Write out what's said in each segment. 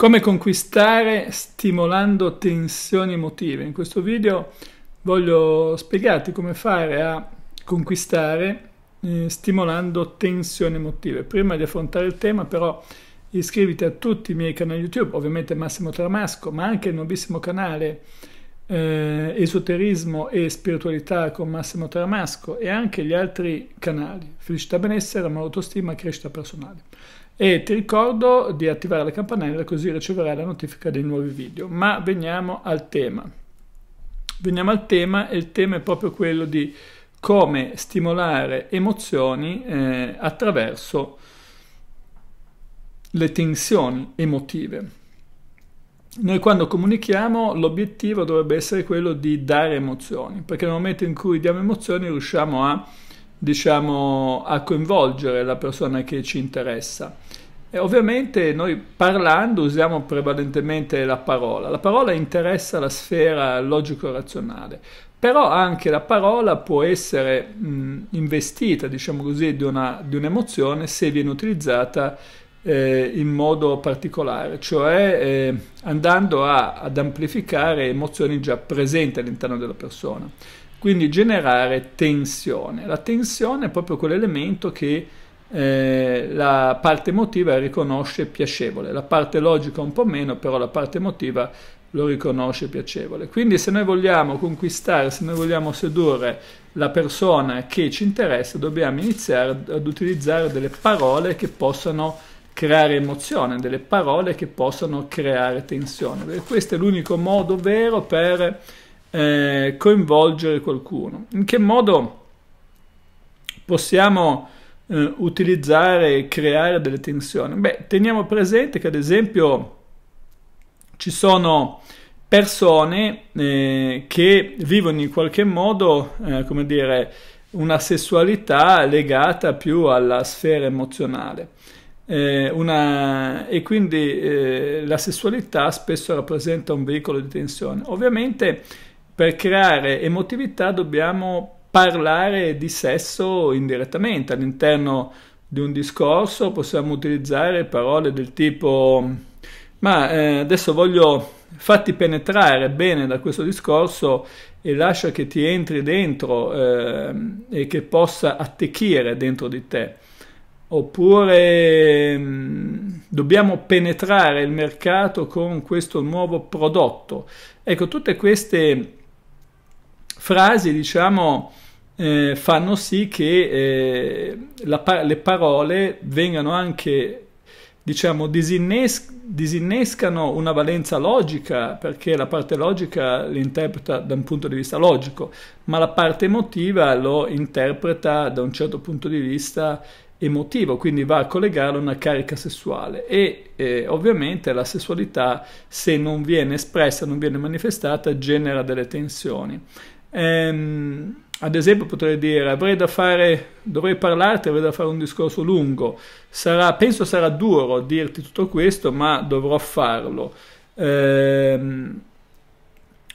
Come conquistare stimolando tensioni emotive. In questo video voglio spiegarti come fare a conquistare eh, stimolando tensioni emotive. Prima di affrontare il tema però iscriviti a tutti i miei canali YouTube, ovviamente Massimo Tramasco, ma anche il nuovissimo canale eh, Esoterismo e Spiritualità con Massimo Tramasco e anche gli altri canali Felicità Benessere, Amore Autostima e Crescita Personale e ti ricordo di attivare la campanella così riceverai la notifica dei nuovi video. Ma veniamo al tema. Veniamo al tema e il tema è proprio quello di come stimolare emozioni eh, attraverso le tensioni emotive. Noi quando comunichiamo l'obiettivo dovrebbe essere quello di dare emozioni, perché nel momento in cui diamo emozioni riusciamo a diciamo, a coinvolgere la persona che ci interessa. E ovviamente noi parlando usiamo prevalentemente la parola. La parola interessa la sfera logico-razionale, però anche la parola può essere mh, investita, diciamo così, di, una, di un'emozione se viene utilizzata eh, in modo particolare, cioè eh, andando a, ad amplificare emozioni già presenti all'interno della persona quindi generare tensione. La tensione è proprio quell'elemento che eh, la parte emotiva riconosce piacevole, la parte logica un po' meno, però la parte emotiva lo riconosce piacevole. Quindi se noi vogliamo conquistare, se noi vogliamo sedurre la persona che ci interessa, dobbiamo iniziare ad utilizzare delle parole che possano creare emozione, delle parole che possano creare tensione. questo è l'unico modo vero per eh, coinvolgere qualcuno? In che modo possiamo eh, utilizzare e creare delle tensioni? Beh, teniamo presente che ad esempio ci sono persone eh, che vivono in qualche modo, eh, come dire, una sessualità legata più alla sfera emozionale. Eh, una, e quindi eh, la sessualità spesso rappresenta un veicolo di tensione. Ovviamente per creare emotività dobbiamo parlare di sesso indirettamente all'interno di un discorso possiamo utilizzare parole del tipo ma eh, adesso voglio fatti penetrare bene da questo discorso e lascia che ti entri dentro eh, e che possa attecchire dentro di te oppure mm, dobbiamo penetrare il mercato con questo nuovo prodotto ecco tutte queste frasi, diciamo, eh, fanno sì che eh, la, le parole vengano anche, diciamo, disinnes- disinnescano una valenza logica, perché la parte logica l'interpreta da un punto di vista logico, ma la parte emotiva lo interpreta da un certo punto di vista emotivo, quindi va a collegarlo a una carica sessuale e eh, ovviamente la sessualità se non viene espressa, non viene manifestata, genera delle tensioni. Ehm, ad esempio potrei dire, avrei da fare, dovrei parlarti, avrei da fare un discorso lungo, sarà, penso sarà duro dirti tutto questo, ma dovrò farlo. Ehm,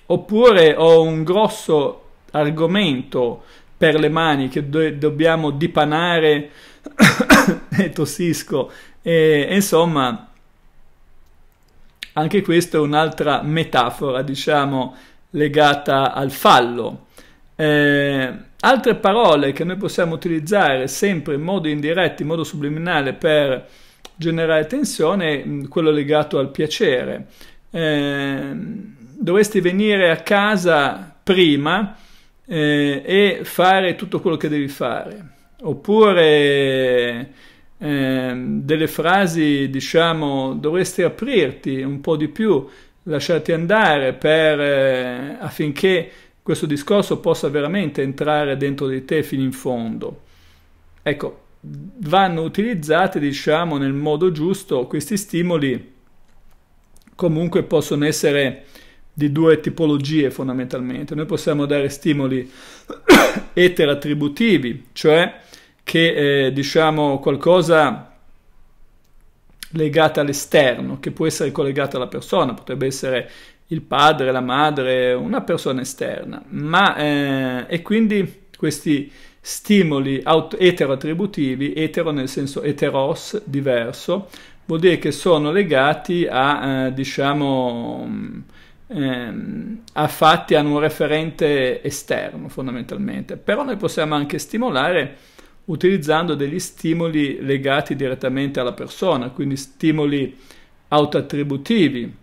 oppure ho un grosso argomento per le mani che do dobbiamo dipanare e tossisco e, e, insomma anche questa è un'altra metafora diciamo legata al fallo. Eh, altre parole che noi possiamo utilizzare sempre in modo indiretto, in modo subliminale per generare tensione, mm, quello legato al piacere. Eh, dovresti venire a casa prima eh, e fare tutto quello che devi fare. Oppure ehm, delle frasi, diciamo, dovresti aprirti un po' di più lasciati andare per, eh, affinché questo discorso possa veramente entrare dentro di te fino in fondo. Ecco, vanno utilizzati, diciamo, nel modo giusto questi stimoli. Comunque possono essere di due tipologie fondamentalmente. Noi possiamo dare stimoli eterattributivi, cioè che eh, diciamo qualcosa legata all'esterno, che può essere collegata alla persona, potrebbe essere il padre, la madre, una persona esterna, ma eh, e quindi questi stimoli aut- eteroattributivi, etero nel senso eteros, diverso, vuol dire che sono legati a, eh, diciamo, mm, ehm, a fatti, hanno un referente esterno fondamentalmente, però noi possiamo anche stimolare utilizzando degli stimoli legati direttamente alla persona, quindi stimoli autoattributivi,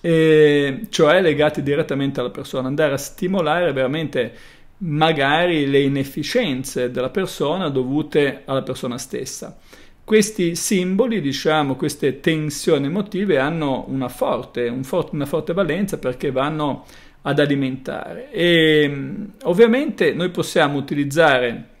cioè legati direttamente alla persona, andare a stimolare veramente magari le inefficienze della persona dovute alla persona stessa. Questi simboli, diciamo, queste tensioni emotive hanno una forte, un for- una forte valenza perché vanno ad alimentare. E ovviamente noi possiamo utilizzare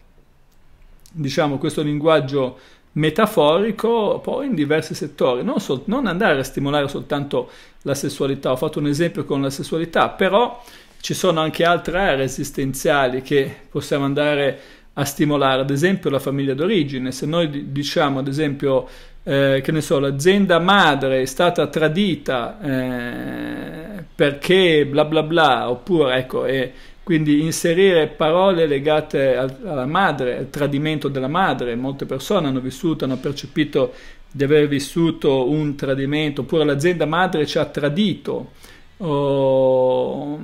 diciamo, questo linguaggio metaforico poi in diversi settori, non, so, non, andare a stimolare soltanto la sessualità, ho fatto un esempio con la sessualità, però ci sono anche altre aree esistenziali che possiamo andare a stimolare, ad esempio la famiglia d'origine, se noi diciamo ad esempio eh, che ne so, l'azienda madre è stata tradita eh, perché bla bla bla, oppure ecco, è, quindi inserire parole legate al, alla madre, al tradimento della madre. Molte persone hanno vissuto, hanno percepito di aver vissuto un tradimento, oppure l'azienda madre ci ha tradito. Oh,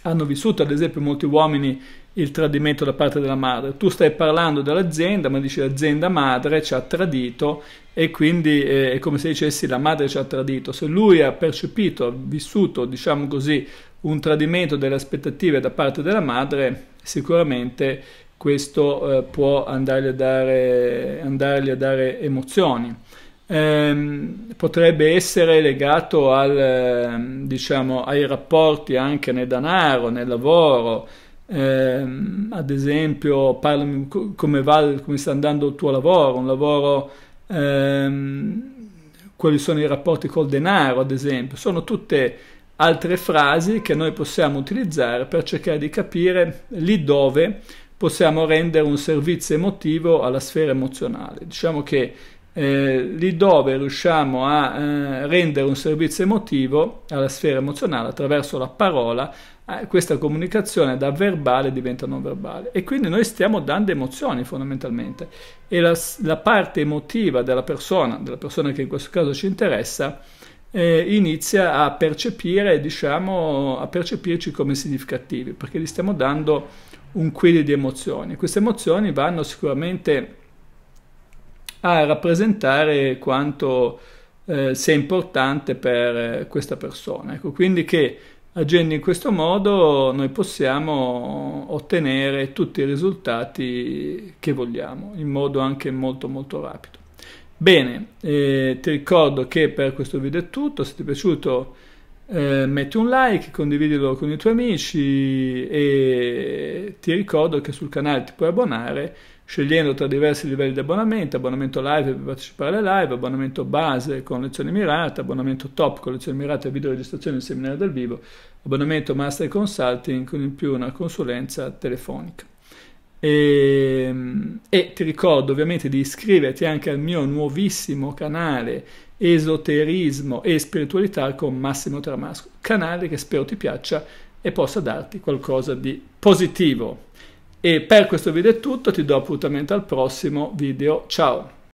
hanno vissuto, ad esempio, molti uomini il tradimento da parte della madre. Tu stai parlando dell'azienda, ma dici l'azienda madre ci ha tradito e quindi eh, è come se dicessi la madre ci ha tradito. Se lui ha percepito, ha vissuto, diciamo così, un tradimento delle aspettative da parte della madre, sicuramente questo eh, può andargli a dare, andargli a dare emozioni. Ehm, potrebbe essere legato al, ehm, diciamo, ai rapporti anche nel denaro, nel lavoro, eh, ad esempio parlami come va, come sta andando il tuo lavoro, un lavoro, ehm, quali sono i rapporti col denaro ad esempio, sono tutte altre frasi che noi possiamo utilizzare per cercare di capire lì dove possiamo rendere un servizio emotivo alla sfera emozionale. Diciamo che eh, lì dove riusciamo a eh, rendere un servizio emotivo alla sfera emozionale attraverso la parola, Ah, questa comunicazione da verbale diventa non verbale e quindi noi stiamo dando emozioni fondamentalmente e la, la parte emotiva della persona, della persona che in questo caso ci interessa, eh, inizia a percepire, diciamo, a percepirci come significativi perché gli stiamo dando un quid di emozioni. Queste emozioni vanno sicuramente a rappresentare quanto eh, sia importante per eh, questa persona. Ecco, quindi che Agendo in questo modo noi possiamo ottenere tutti i risultati che vogliamo in modo anche molto molto rapido. Bene, eh, ti ricordo che per questo video è tutto, se ti è piaciuto eh, metti un like, condividilo con i tuoi amici e ti ricordo che sul canale ti puoi abbonare scegliendo tra diversi livelli di abbonamento, abbonamento live per partecipare alle live, abbonamento base con lezioni mirate, abbonamento top con lezioni mirate e video registrazione del seminario dal vivo, abbonamento master consulting con in più una consulenza telefonica. E, ehm, e ti ricordo ovviamente di iscriverti anche al mio nuovissimo canale Esoterismo e Spiritualità con Massimo Tramasco, canale che spero ti piaccia e possa darti qualcosa di positivo. E per questo video è tutto, ti do appuntamento al prossimo video, ciao!